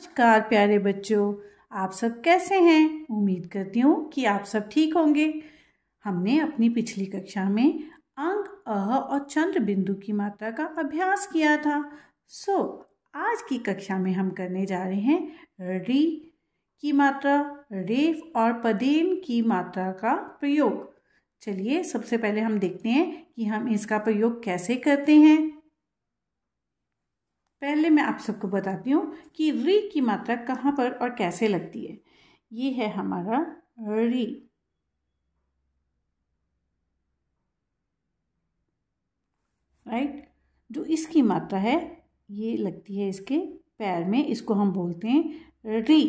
नमस्कार प्यारे बच्चों आप सब कैसे हैं उम्मीद करती हूँ कि आप सब ठीक होंगे हमने अपनी पिछली कक्षा में अंक अह और चंद्र बिंदु की मात्रा का अभ्यास किया था सो आज की कक्षा में हम करने जा रहे हैं री की मात्रा रेफ और पदेम की मात्रा का प्रयोग चलिए सबसे पहले हम देखते हैं कि हम इसका प्रयोग कैसे करते हैं पहले मैं आप सबको बताती हूँ कि री की मात्रा कहाँ पर और कैसे लगती है ये है हमारा री राइट जो इसकी मात्रा है ये लगती है इसके पैर में इसको हम बोलते हैं री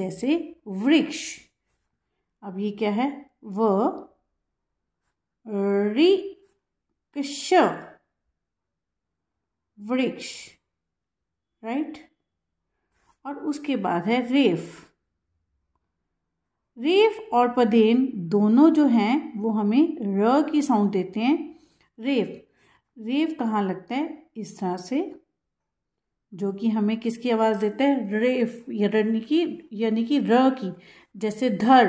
जैसे वृक्ष अब ये क्या है व वृक्ष राइट और उसके बाद है रेफ रेफ और पदेन दोनों जो हैं वो हमें र की साउंड देते हैं रेफ रेफ कहाँ लगता है इस तरह से जो कि हमें किसकी आवाज़ देता है रेफ यानी कि यानी कि र की जैसे धर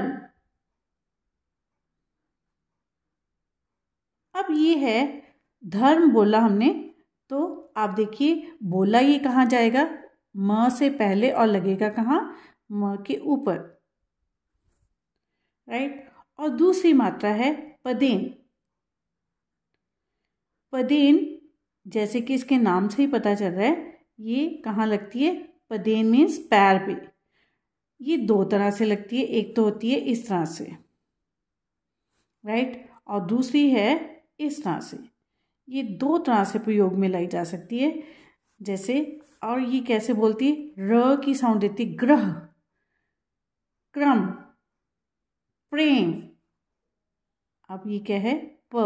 अब ये है धर्म बोला हमने तो आप देखिए बोला ये कहाँ जाएगा म से पहले और लगेगा कहाँ म के ऊपर राइट और दूसरी मात्रा है पदेन पदेन जैसे कि इसके नाम से ही पता चल रहा है ये कहाँ लगती है पदेन मीन्स पैर पे ये दो तरह से लगती है एक तो होती है इस तरह से राइट और दूसरी है इस तरह से ये दो तरह से प्रयोग में लाई जा सकती है जैसे और ये कैसे बोलती र की साउंड देती ग्रह क्रम प्रेम अब ये क्या है प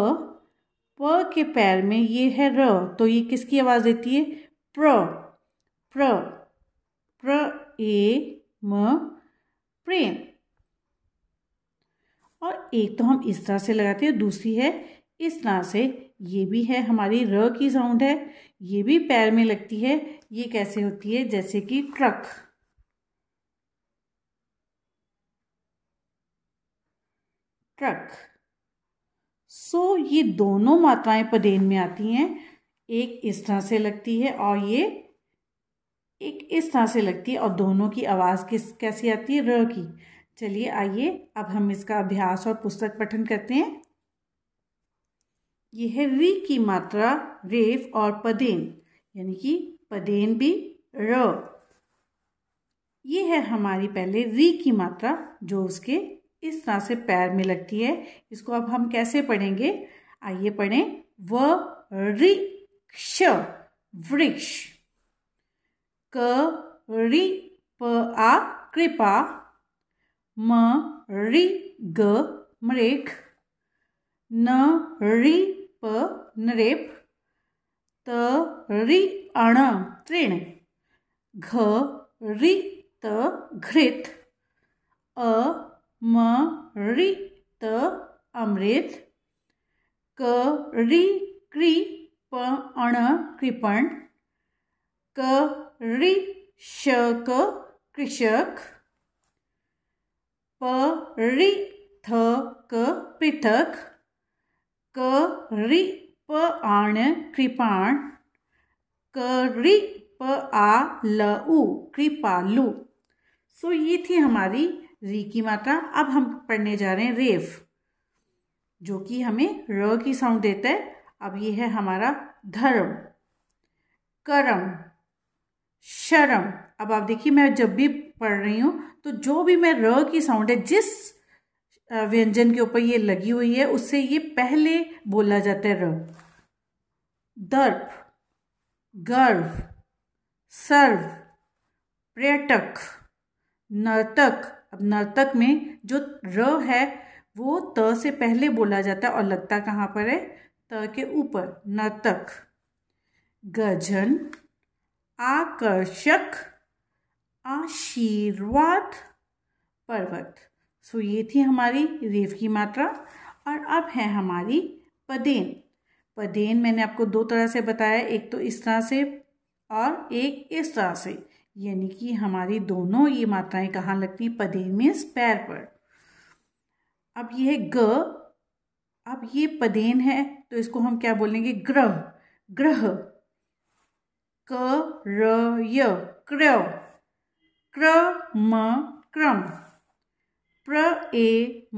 प के पैर में ये है र तो ये किसकी आवाज़ देती है प्र प्र प्र ए म प्रेम और एक तो हम इस तरह से लगाते हैं दूसरी है इस तरह से ये भी है हमारी र की साउंड है ये भी पैर में लगती है ये कैसे होती है जैसे कि ट्रक ट्रक सो ये दोनों मात्राएं पदेन में आती हैं एक इस तरह से लगती है और ये एक इस तरह से लगती है और दोनों की आवाज़ किस कैसी आती है र की चलिए आइए अब हम इसका अभ्यास और पुस्तक पठन करते हैं ये है वी की मात्रा रेफ और पदेन यानी कि पदेन भी र ये है हमारी पहले री की मात्रा जो उसके इस तरह से पैर में लगती है इसको अब हम कैसे पढ़ेंगे आइए पढ़ें व रिक्ष वृक्ष क रि प आ कृपा म रि ग मृख न रि प नरेप त रि अण तृण घ रि त घृत अ म रि त अमृत क रि कृ प अण कृपण क रि शक कृषक प रि थ क पृथक रि प आण कृपाण करी प आ ल उ कृपालु सो ये थी हमारी री की मात्रा अब हम पढ़ने जा रहे हैं रेव जो कि हमें र की साउंड देता है अब ये है हमारा धर्म करम शरम अब आप देखिए मैं जब भी पढ़ रही हूँ तो जो भी मैं र की साउंड है जिस व्यंजन के ऊपर ये लगी हुई है उससे ये पहले बोला जाता है र दर्प गर्व सर्व पर्यटक नर्तक अब नर्तक में जो र है वो त से पहले बोला जाता है और लगता कहाँ पर है त के ऊपर नर्तक गजन आकर्षक आशीर्वाद पर्वत सो ये थी हमारी रेव की मात्रा और अब है हमारी पदेन पदेन मैंने आपको दो तरह से बताया एक तो इस तरह से और एक इस तरह से यानी कि हमारी दोनों ये मात्राएं कहाँ लगती पदेन मीन्स पैर पर अब ये है ग अब ये पदेन है तो इसको हम क्या बोलेंगे ग्रह ग्रह क र य क्र क्र म क्रम प्र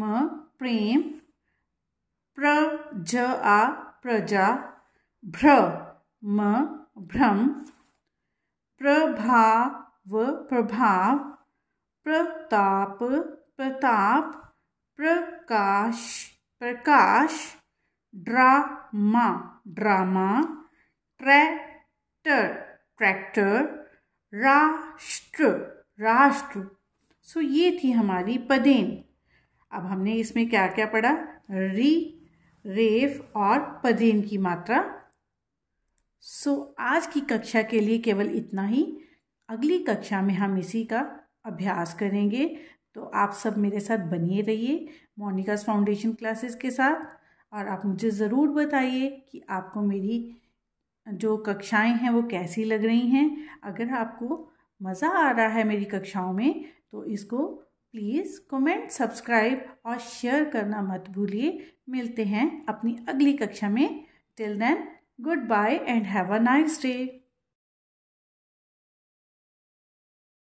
म प्रेम प्र ज आ प्रजा भ्र म भ्रम प्रभाव प्रभाव प्रताप प्रताप प्रकाश प्रकाश ड्रामा ड्रामा ट्रैक्टर ट्रैक्टर राष्ट्र राष्ट्र सो ये थी हमारी पदेन अब हमने इसमें क्या क्या पढ़ा री रेफ और पदेन की मात्रा सो so, आज की कक्षा के लिए केवल इतना ही अगली कक्षा में हम इसी का अभ्यास करेंगे तो आप सब मेरे साथ बनिए रहिए मोनिकास फाउंडेशन क्लासेस के साथ और आप मुझे ज़रूर बताइए कि आपको मेरी जो कक्षाएं हैं वो कैसी लग रही हैं अगर आपको मज़ा आ रहा है मेरी कक्षाओं में तो इसको प्लीज़ कमेंट सब्सक्राइब और शेयर करना मत भूलिए मिलते हैं अपनी अगली कक्षा में till then good bye and have a nice day